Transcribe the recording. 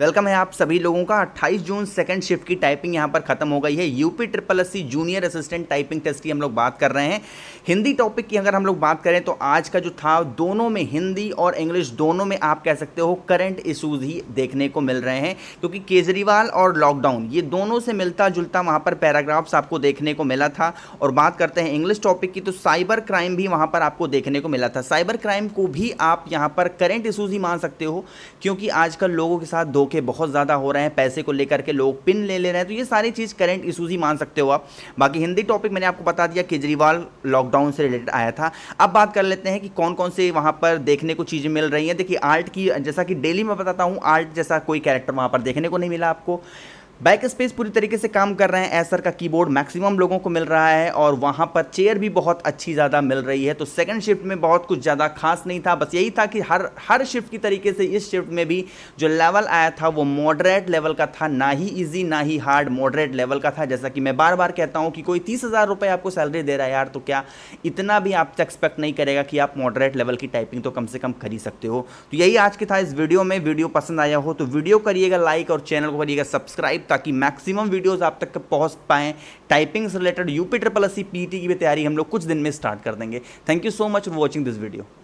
welcome है आप सभी लोगों का 28 जून सेकंड शिफ्ट की टाइपिंग यहां पर खत्म हो गई है UP triple S junior assistant typing test की हम लोग बात कर रहे हैं हिंदी टॉपिक की अगर हम लोग बात करें तो आज का जो था दोनों में हिंदी और इंग्लिश दोनों में आप कह सकते हो करंट इशूज ही देखने को मिल रहे हैं क्योंकि तो केजरीवाल और लॉकडाउन ये दोनों से मिलता जुलता वहाँ पर पैराग्राफ्स आपको देखने को मिला था और बात करते हैं इंग्लिश टॉपिक की तो साइबर क्राइम भी वहाँ पर आपको देखने को मिला था साइबर क्राइम को भी आप यहाँ पर करेंट इशूज़ ही मान सकते हो क्योंकि आजकल लोगों के साथ धोखे बहुत ज़्यादा हो रहे हैं पैसे को लेकर के लोग पिन ले ले रहे हैं तो ये सारी चीज़ करेंट इशूज़ ही मान सकते हो आप बाकी हिंदी टॉपिक मैंने आपको बता दिया केजरीवाल लॉकडाउन से रिलेटेड आया था अब बात कर लेते हैं कि कौन कौन से वहाँ पर देखने को चीज़ें मिल रही हैं देखिए आर्ट की जैसा कि डेली मैं बताता हूँ आर्ट जैसा कोई कैरेक्टर वहाँ पर देखने को नहीं मिला आपको बैक स्पेस पूरी तरीके से काम कर रहे हैं एसर का कीबोर्ड मैक्सिमम लोगों को मिल रहा है और वहाँ पर चेयर भी बहुत अच्छी ज़्यादा मिल रही है तो सेकंड शिफ्ट में बहुत कुछ ज़्यादा खास नहीं था बस यही था कि हर हर शिफ्ट की तरीके से इस शिफ्ट में भी जो लेवल आया था वो मॉडरेट लेवल का था ना ही ईजी ना ही हार्ड मॉडरेट लेवल का था जैसा कि मैं बार बार कहता हूँ कि कोई तीस हज़ार आपको सैलरी दे रहा है यार तो क्या इतना भी आप एक्सपेक्ट नहीं करेगा कि आप मॉडरेट लेवल की टाइपिंग तो कम से कम खरीद सकते हो तो यही आज के था इस वीडियो में वीडियो पसंद आया हो तो वीडियो करिएगा लाइक और चैनल को करिएगा सब्सक्राइब ताकि मैक्सिमम वीडियोस आप तक पहुंच पाएँ टाइपिंग से related UP triple S C P की भी तैयारी हम लोग कुछ दिन में स्टार्ट कर देंगे thank you so much for watching this video